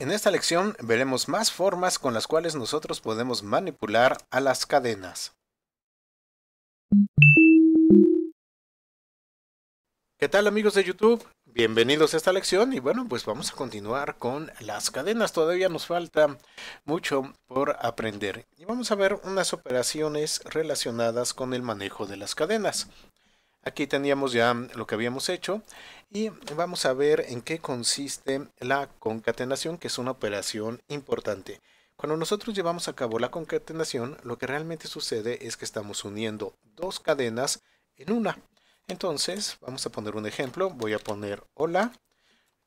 En esta lección veremos más formas con las cuales nosotros podemos manipular a las cadenas. ¿Qué tal amigos de YouTube? Bienvenidos a esta lección y bueno, pues vamos a continuar con las cadenas. Todavía nos falta mucho por aprender y vamos a ver unas operaciones relacionadas con el manejo de las cadenas. Aquí teníamos ya lo que habíamos hecho y vamos a ver en qué consiste la concatenación, que es una operación importante. Cuando nosotros llevamos a cabo la concatenación, lo que realmente sucede es que estamos uniendo dos cadenas en una. Entonces, vamos a poner un ejemplo. Voy a poner hola.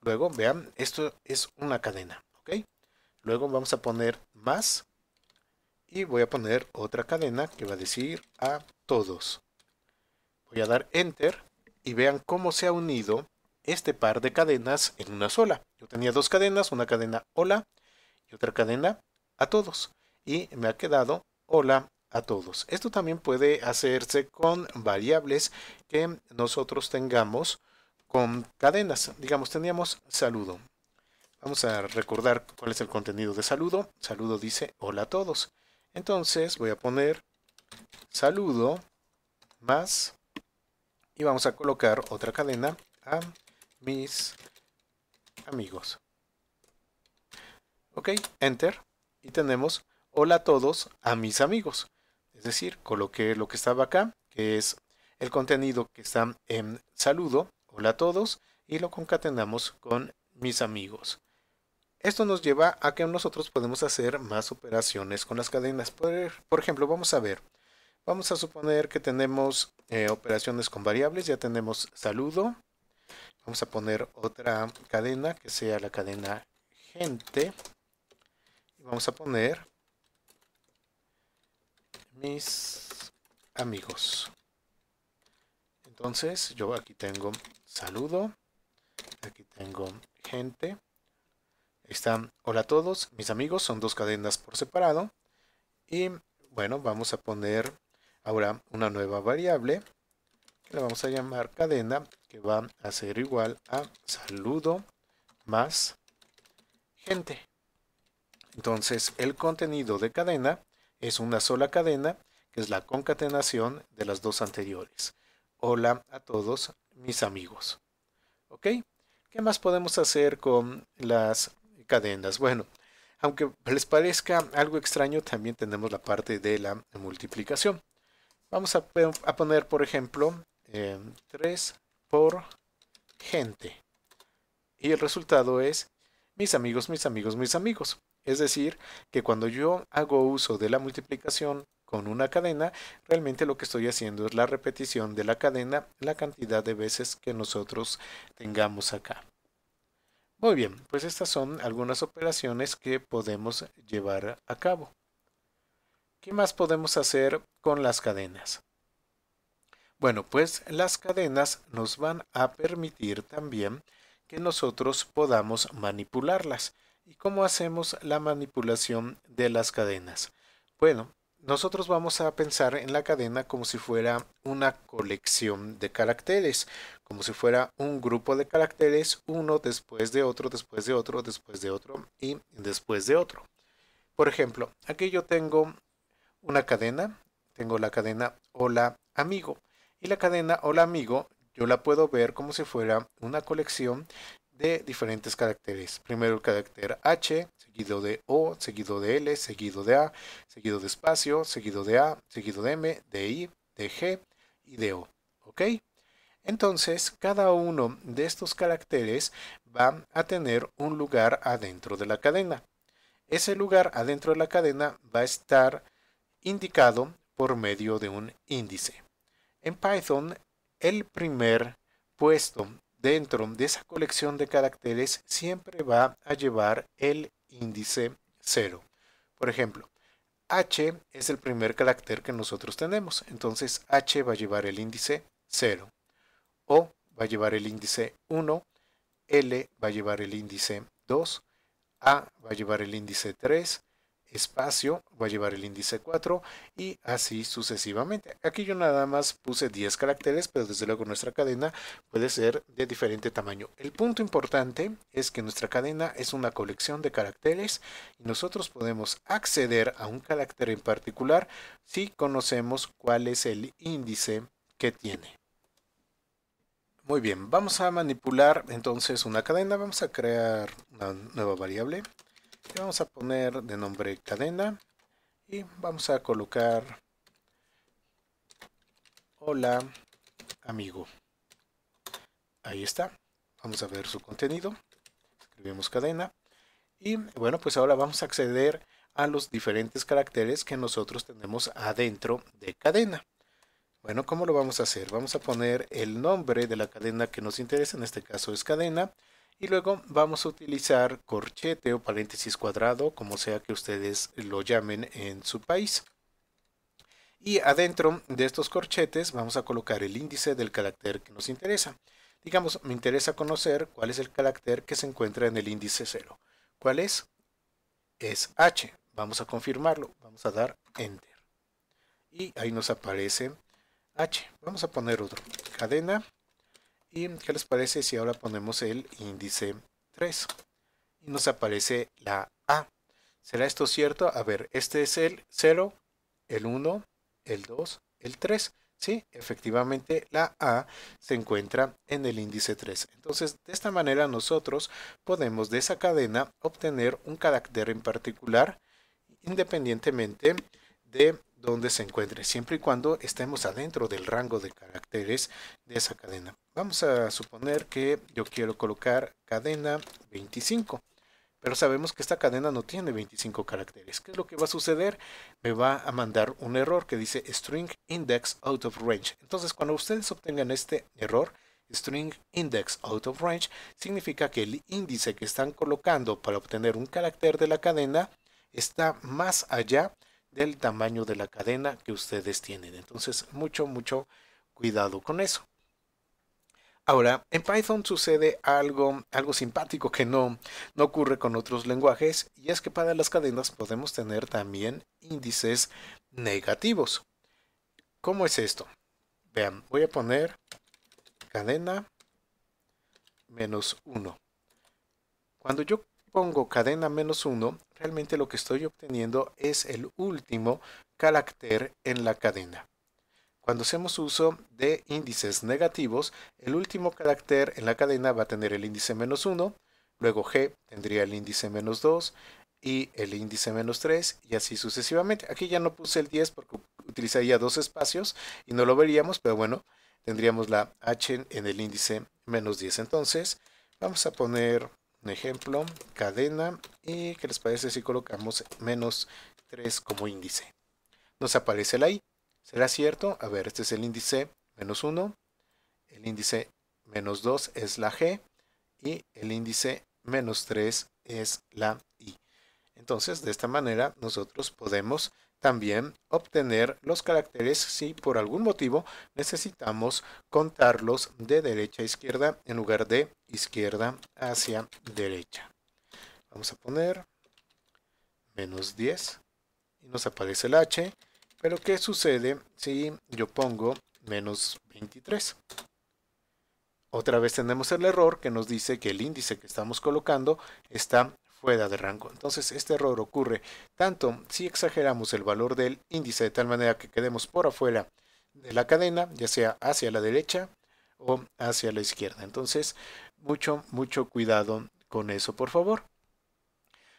Luego, vean, esto es una cadena, ¿ok? Luego vamos a poner más. Y voy a poner otra cadena que va a decir a todos. Voy a dar Enter y vean cómo se ha unido este par de cadenas en una sola. Yo tenía dos cadenas, una cadena hola y otra cadena a todos. Y me ha quedado hola a todos. Esto también puede hacerse con variables que nosotros tengamos con cadenas. Digamos, teníamos saludo. Vamos a recordar cuál es el contenido de saludo. Saludo dice hola a todos. Entonces voy a poner saludo más y vamos a colocar otra cadena a mis amigos. Ok, enter y tenemos hola a todos a mis amigos. Es decir, coloqué lo que estaba acá, que es el contenido que está en saludo, hola a todos, y lo concatenamos con mis amigos. Esto nos lleva a que nosotros podemos hacer más operaciones con las cadenas. Por, por ejemplo, vamos a ver Vamos a suponer que tenemos eh, operaciones con variables, ya tenemos saludo. Vamos a poner otra cadena que sea la cadena gente. Y vamos a poner mis amigos. Entonces yo aquí tengo saludo, aquí tengo gente. Ahí está, hola a todos, mis amigos, son dos cadenas por separado. Y bueno, vamos a poner Ahora una nueva variable que la vamos a llamar cadena que va a ser igual a saludo más gente. Entonces el contenido de cadena es una sola cadena que es la concatenación de las dos anteriores. Hola a todos mis amigos. ¿Ok? ¿Qué más podemos hacer con las cadenas? Bueno, aunque les parezca algo extraño, también tenemos la parte de la multiplicación. Vamos a, poner, por ejemplo, 3 eh, por gente. Y el resultado es mis amigos, mis amigos, mis amigos. Es decir, que cuando yo hago uso de la multiplicación con una cadena, realmente lo que estoy haciendo es la repetición de la cadena la cantidad de veces que nosotros tengamos acá. Muy bien, pues estas son algunas operaciones que podemos llevar a cabo. ¿Qué más podemos hacer con las cadenas? Bueno, pues las cadenas nos van a permitir también que nosotros podamos manipularlas. ¿Y cómo hacemos la manipulación de las cadenas? Bueno, nosotros vamos a pensar en la cadena como si fuera una colección de caracteres, como si fuera un grupo de caracteres, uno después de otro, después de otro, después de otro y después de otro. Por ejemplo, aquí yo tengo una cadena, tengo la cadena hola amigo. Y la cadena hola amigo yo la puedo ver como si fuera una colección de diferentes caracteres. Primero el carácter H, seguido de O, seguido de L, seguido de A, seguido de espacio, seguido de A, seguido de M, de I, de G y de O. ¿Ok? Entonces, cada uno de estos caracteres va a tener un lugar adentro de la cadena. Ese lugar adentro de la cadena va a estar indicado por medio de un índice. En Python, el primer puesto dentro de esa colección de caracteres siempre va a llevar el índice 0. Por ejemplo, h es el primer carácter que nosotros tenemos, entonces h va a llevar el índice 0. O va a llevar el índice 1, L va a llevar el índice 2, A va a llevar el índice 3, espacio, va a llevar el índice 4 y así sucesivamente. Aquí yo nada más puse 10 caracteres, pero desde luego nuestra cadena puede ser de diferente tamaño. El punto importante es que nuestra cadena es una colección de caracteres y nosotros podemos acceder a un carácter en particular si conocemos cuál es el índice que tiene. Muy bien, vamos a manipular entonces una cadena, vamos a crear una nueva variable vamos a poner de nombre cadena y vamos a colocar hola amigo. Ahí está. Vamos a ver su contenido. Escribimos cadena. Y bueno, pues ahora vamos a acceder a los diferentes caracteres que nosotros tenemos adentro de cadena. Bueno, ¿cómo lo vamos a hacer? Vamos a poner el nombre de la cadena que nos interesa, en este caso es cadena, y luego vamos a utilizar corchete o paréntesis cuadrado, como sea que ustedes lo llamen en su país. Y adentro de estos corchetes vamos a colocar el índice del carácter que nos interesa. Digamos, me interesa conocer cuál es el carácter que se encuentra en el índice 0. ¿Cuál es? Es H. Vamos a confirmarlo. Vamos a dar Enter. Y ahí nos aparece H. Vamos a poner otro. Cadena ¿Y qué les parece si ahora ponemos el índice 3? Y nos aparece la A. ¿Será esto cierto? A ver, este es el 0, el 1, el 2, el 3. Sí, efectivamente la A se encuentra en el índice 3. Entonces, de esta manera nosotros podemos de esa cadena obtener un carácter en particular independientemente de donde se encuentre, siempre y cuando estemos adentro del rango de caracteres de esa cadena. Vamos a suponer que yo quiero colocar cadena 25, pero sabemos que esta cadena no tiene 25 caracteres. ¿Qué es lo que va a suceder? Me va a mandar un error que dice string index out of range. Entonces, cuando ustedes obtengan este error, string index out of range, significa que el índice que están colocando para obtener un carácter de la cadena está más allá del tamaño de la cadena que ustedes tienen. Entonces, mucho, mucho cuidado con eso. Ahora, en Python sucede algo, algo simpático que no, no ocurre con otros lenguajes y es que para las cadenas podemos tener también índices negativos. ¿Cómo es esto? Vean, voy a poner cadena menos 1. Cuando yo pongo cadena menos 1, realmente lo que estoy obteniendo es el último carácter en la cadena. Cuando hacemos uso de índices negativos, el último carácter en la cadena va a tener el índice menos 1, luego G tendría el índice menos 2 y el índice menos 3 y así sucesivamente. Aquí ya no puse el 10 porque utilizaría dos espacios y no lo veríamos, pero bueno, tendríamos la H en el índice menos 10. Entonces, vamos a poner un ejemplo, cadena, y que les parece si colocamos menos 3 como índice. Nos aparece la i. ¿Será cierto? A ver, este es el índice menos 1, el índice menos 2 es la g, y el índice menos 3 es la i. Entonces, de esta manera, nosotros podemos también obtener los caracteres si por algún motivo necesitamos contarlos de derecha a izquierda en lugar de izquierda hacia derecha. Vamos a poner menos 10 y nos aparece el h, pero ¿qué sucede si yo pongo menos 23? Otra vez tenemos el error que nos dice que el índice que estamos colocando está fuera de rango. Entonces este error ocurre tanto si exageramos el valor del índice de tal manera que quedemos por afuera de la cadena, ya sea hacia la derecha o hacia la izquierda. Entonces mucho, mucho cuidado con eso, por favor.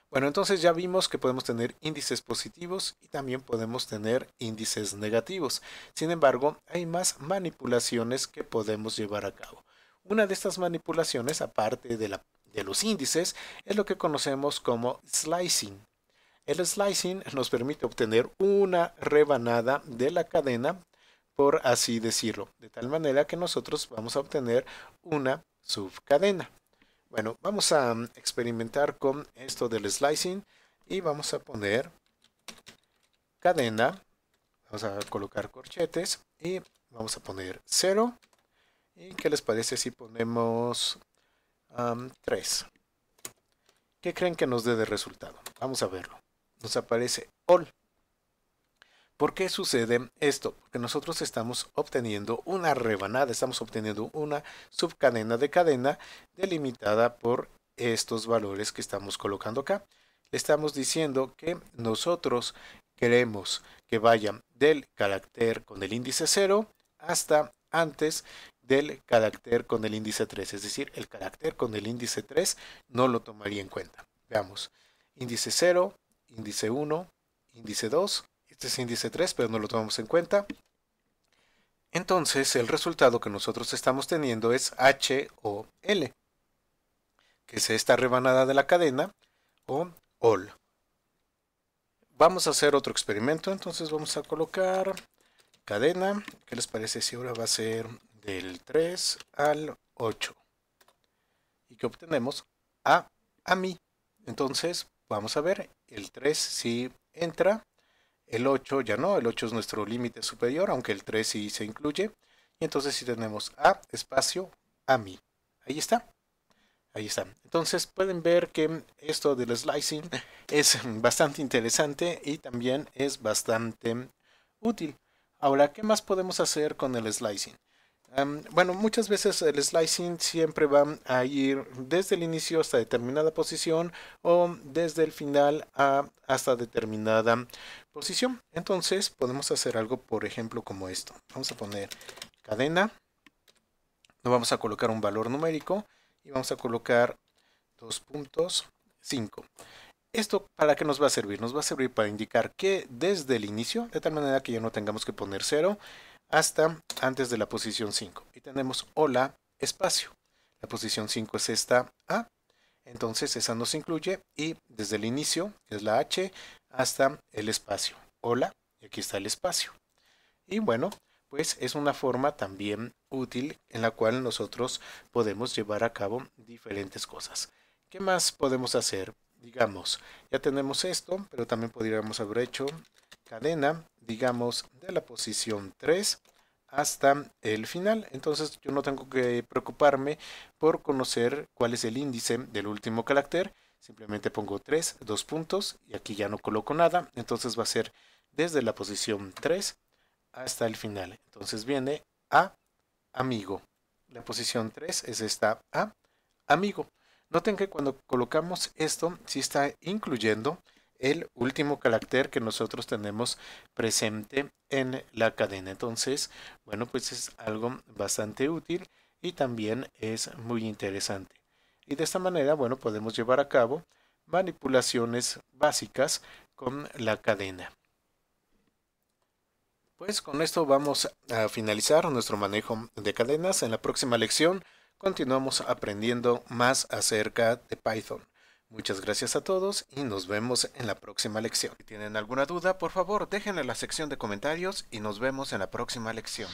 Bueno, entonces ya vimos que podemos tener índices positivos y también podemos tener índices negativos. Sin embargo, hay más manipulaciones que podemos llevar a cabo. Una de estas manipulaciones, aparte de la de los índices es lo que conocemos como slicing. El slicing nos permite obtener una rebanada de la cadena, por así decirlo, de tal manera que nosotros vamos a obtener una subcadena. Bueno, vamos a mm, experimentar con esto del slicing y vamos a poner cadena, vamos a colocar corchetes y vamos a poner 0. ¿Y qué les parece si ponemos 3. ¿Qué creen que nos dé de resultado? Vamos a verlo. Nos aparece all. ¿Por qué sucede esto? Porque nosotros estamos obteniendo una rebanada, estamos obteniendo una subcadena de cadena delimitada por estos valores que estamos colocando acá. Le estamos diciendo que nosotros queremos que vaya del carácter con el índice 0 hasta antes del carácter con el índice 3. Es decir, el carácter con el índice 3 no lo tomaría en cuenta. Veamos, índice 0, índice 1, índice 2. Este es índice 3, pero no lo tomamos en cuenta. Entonces, el resultado que nosotros estamos teniendo es H o L, que es esta rebanada de la cadena, o OL. Vamos a hacer otro experimento, entonces vamos a colocar cadena. ¿Qué les parece si ahora va a ser del 3 al 8. ¿Y que obtenemos? A, a mí. Entonces, vamos a ver, el 3 sí entra, el 8 ya no, el 8 es nuestro límite superior, aunque el 3 sí se incluye. Y entonces si tenemos A, espacio, a mí. Ahí está. Ahí está. Entonces pueden ver que esto del slicing es bastante interesante y también es bastante útil. Ahora, ¿qué más podemos hacer con el slicing? bueno, muchas veces el slicing siempre va a ir desde el inicio hasta determinada posición o desde el final hasta determinada posición. Entonces podemos hacer algo, por ejemplo, como esto. Vamos a poner cadena, nos vamos a colocar un valor numérico y vamos a colocar 2.5 ¿Esto para qué nos va a servir? Nos va a servir para indicar que desde el inicio, de tal manera que ya no tengamos que poner 0, hasta antes de la posición 5. Y tenemos hola, espacio. La posición 5 es esta A. Entonces esa nos incluye y desde el inicio, es la H, hasta el espacio. Hola, y aquí está el espacio. Y bueno, pues es una forma también útil en la cual nosotros podemos llevar a cabo diferentes cosas. ¿Qué más podemos hacer? Digamos, ya tenemos esto, pero también podríamos haber hecho cadena, digamos, de la posición 3 hasta el final. Entonces yo no tengo que preocuparme por conocer cuál es el índice del último carácter. Simplemente pongo 3, 2 puntos y aquí ya no coloco nada. Entonces va a ser desde la posición 3 hasta el final. Entonces viene A, amigo. La posición 3 es esta A, amigo. Noten que cuando colocamos esto, si está incluyendo el último carácter que nosotros tenemos presente en la cadena. Entonces, bueno, pues es algo bastante útil y también es muy interesante. Y de esta manera, bueno, podemos llevar a cabo manipulaciones básicas con la cadena. Pues con esto vamos a finalizar nuestro manejo de cadenas. En la próxima lección continuamos aprendiendo más acerca de Python. Muchas gracias a todos y nos vemos en la próxima lección. Si tienen alguna duda, por favor déjenla en la sección de comentarios y nos vemos en la próxima lección.